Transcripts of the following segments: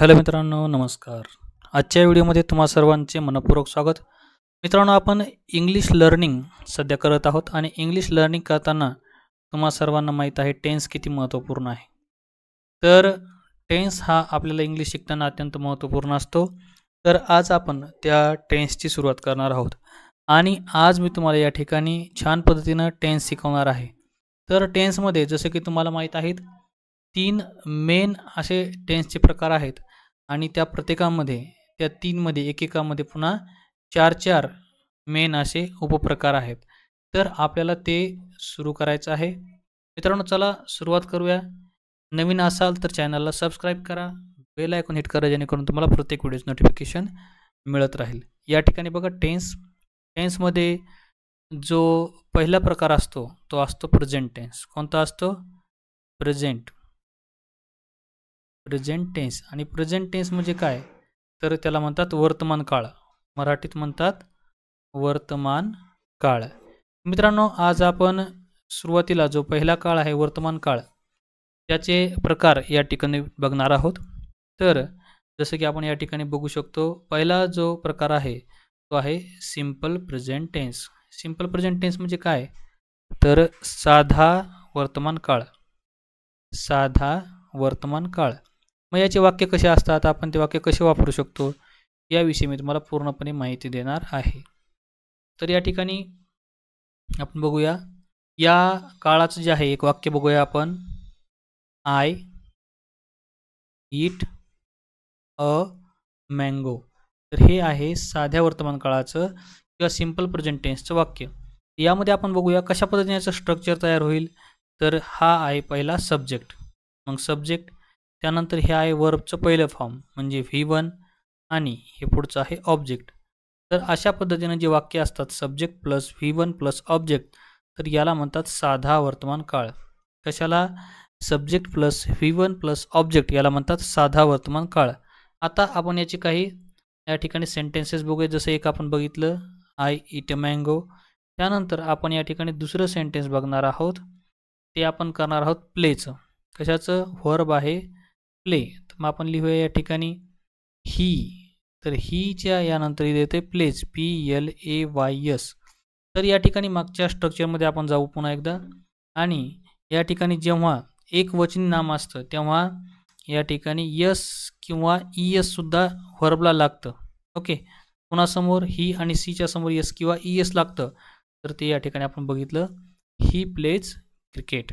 hello मित्रांनो नमस्कार आजच्या व्हिडिओमध्ये तुम्हा सर्वांचे मनपूर्वक स्वागत मित्रांनो आपण इंग्लिश लर्निंग सध्या करत आहोत आणि इंग्लिश लर्निंग करताना तुम्हा सर्वांना माहीत आहे टेन्स किती महत्त्वपूर्ण आहे तर टेन्स हा आपल्याला इंग्लिश शिकताना अत्यंत महत्त्वपूर्ण असतो तर आज आपण त्या टेन्सची सुरुवात करणार आहोत आणि आज मी तुम्हाला या ठिकाणी छान पद्धतीनं टेन्स शिकवणार आहे तर टेन्समध्ये जसं की तुम्हाला माहीत आहेत तीन मेन असे टेन्सचे प्रकार आहेत आणि त्या प्रत्येकामध्ये त्या तीनमध्ये एकेकामध्ये पुन्हा चार चार मेन असे उपप्रकार आहेत तर आपल्याला ते सुरू करायचं आहे मित्रांनो चला सुरुवात करूया नवीन असाल तर चॅनलला सबस्क्राईब करा बेल आयकॉन हिट करा जेणेकरून तुम्हाला प्रत्येक व्हिडिओज नोटिफिकेशन मिळत राहील या ठिकाणी बघा टेन्स टेन्समध्ये जो पहिला प्रकार असतो तो असतो प्रेझेंट टेन्स कोणता असतो प्रेझेंट प्रेझेंट टेन्स आणि प्रेझेंट टेन्स म्हणजे काय तर त्याला म्हणतात वर्तमान काळ मराठीत म्हणतात वर्तमान काळ मित्रांनो आज आपण सुरुवातीला जो पहिला काळ आहे वर्तमान काळ त्याचे प्रकार या ठिकाणी बघणार आहोत तर जसं की आपण या ठिकाणी बघू शकतो पहिला जो प्रकार आहे तो आहे simple present tense simple present tense म्हणजे काय तर साधा वर्तमान काळ साधा वर्तमान काळ मग याचे वाक्य कसे असतात आपण ते वाक्य कसे वापरू शकतो याविषयी मी तुम्हाला पूर्णपणे माहिती देणार आहे तर या ठिकाणी आपण बघूया या काळाचं जे आहे एक वाक्य बघूया आपण आय इट अ मँगो तर हे आहे साध्या वर्तमान काळाचं किंवा सिंपल प्रेझेंट टेन्सचं वाक्य यामध्ये आपण बघूया कशा पद्धतीने याचं स्ट्रक्चर तयार होईल तर हा आहे पहिला सब्जेक्ट मग सब्जेक्ट त्यानंतर हे आहे वर्बचं पहिलं फॉर्म म्हणजे व्ही वन आणि हे पुढचं आहे ऑब्जेक्ट तर अशा पद्धतीनं जे वाक्य असतात subject plus V one plus object तर याला म्हणतात साधा वर्तमान काळ कशाला subject plus V one plus object याला म्हणतात साधा वर्तमान काळ आता आपण याचे काही या ठिकाणी सेंटेन्सेस बघूया जसं एक आपण बघितलं आय इट मँगो त्यानंतर आपण या ठिकाणी दुसरं सेंटेन्स बघणार आहोत ते आपण करणार आहोत प्लेचं कशाचं व्हर्ब आहे प्ले तर मग आपण लिहूया या ठिकाणी ही तर हीच्या यानंतर इथे येते plays P L A Y S तर या ठिकाणी मागच्या स्ट्रक्चरमध्ये आपण जाऊ पुन्हा एकदा आणि या ठिकाणी जेव्हा एक वचन नाम असतं तेव्हा या ठिकाणी यस किंवा ई एस सुद्धा व्हर्बला लागतं ओके पुन्हा समोर ही आणि सीच्या समोर यस किंवा ई एस लागतं तर ते या ठिकाणी आपण बघितलं ही प्लेज क्रिकेट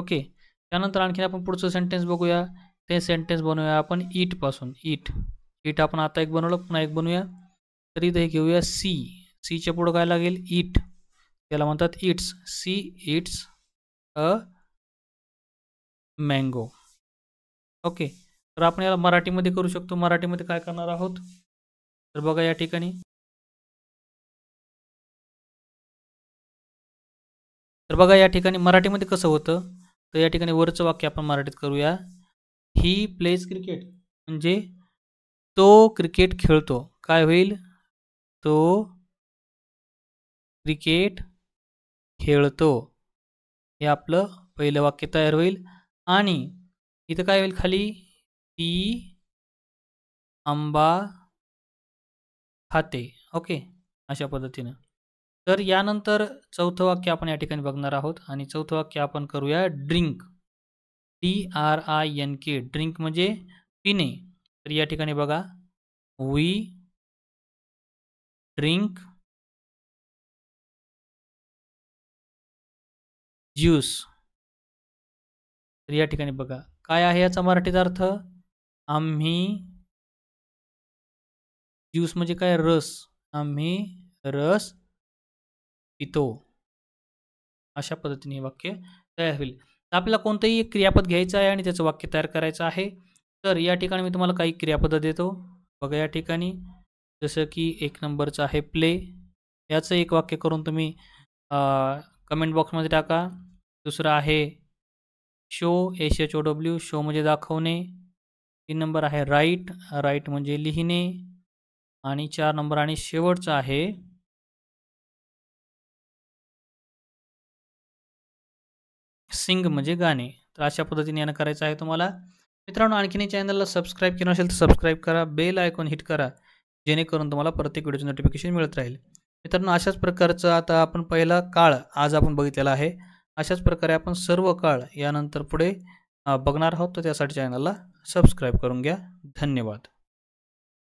ओके त्यानंतर आणखीन आपण पुढचं सेंटेन्स बघूया ते सेंटेन्स बनवूया आपण ईटपासून ईट ईट आपण आता एक बनवलं पुन्हा एक बनवूया तरी इथे घेऊया सी सीच्या पुढं काय लागेल ईट त्याला म्हणतात it's see it's a mango okay तर आपण याला मराठीमध्ये करू शकतो मराठीमध्ये काय करणार आहोत तर बघा या ठिकाणी तर बघा या ठिकाणी मराठीमध्ये कसं होतं तर या ठिकाणी वरचं वाक्य आपण मराठीत करूया ही प्लेज क्रिकेट म्हणजे तो क्रिकेट खेळतो काय होईल तो क्रिकेट खेळतो हे आपलं पहिलं वाक्य तयार होईल आणि इथं काय होईल खाली ती आंबा खाते ओके अशा पद्धतीनं तर यानंतर चौथं वाक्य आपण या ठिकाणी बघणार आहोत आणि चौथं वाक्य आपण करूया drink T R I N K drink म्हणजे पिणे तर या ठिकाणी बघा वी ड्रिंक ज्यूस तर या ठिकाणी बघा काय आहे याचा मराठीचा अर्थ आम्ही ज्यूस म्हणजे काय रस आम्ही रस पितो अशा पद्धतीने हे वाक्य तयार होईल तर आपल्याला कोणतंही एक क्रियापद घ्यायचं आहे आणि त्याचं वाक्य तयार करायचं आहे तर या ठिकाणी मी तुम्हाला काही क्रियापदं देतो बघा या ठिकाणी जसं की एक नंबरचं आहे प्ले याचं एक वाक्य करून तुम्ही कमेंट बॉक्समध्ये टाका दुसरं आहे show S H O W show म्हणजे दाखवणे तीन नंबर आहे राईट राईट म्हणजे लिहिणे आणि चार नंबर आणि शेवटचा आहे सिंग म्हणजे गाणे तर अशा पद्धतीने यानं करायचं आहे तुम्हाला मित्रांनो आणखीने चॅनलला सबस्क्राईब केलं असेल तर सबस्क्राईब करा बेल आयकॉन हिट करा जेणेकरून तुम्हाला प्रत्येक व्हिडिओचं नोटिफिकेशन मिळत राहील मित्रांनो अशाच प्रकारचं आता आपण पहिला काळ आज आपण बघितलेला आहे अशाच प्रकारे आपण सर्व काळ यानंतर पुढे बघणार आहोत तर त्यासाठी चॅनलला सबस्क्राईब करून घ्या धन्यवाद